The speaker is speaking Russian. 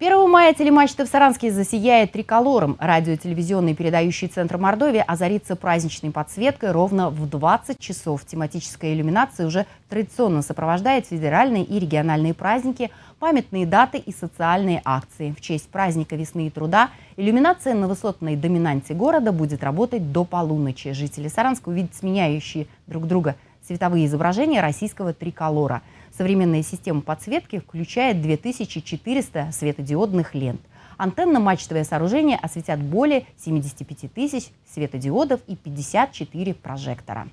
1 мая телемачта в Саранске засияет триколором. Радио телевизионный передающий центр Мордовии озарится праздничной подсветкой ровно в 20 часов. Тематическая иллюминация уже традиционно сопровождает федеральные и региональные праздники, памятные даты и социальные акции. В честь праздника весны и труда иллюминация на высотной доминанте города будет работать до полуночи. Жители Саранска увидят сменяющие друг друга – цветовые изображения российского триколора. Современная система подсветки включает 2400 светодиодных лент. Антенно-мачтовое сооружение осветят более 75 тысяч светодиодов и 54 прожектора.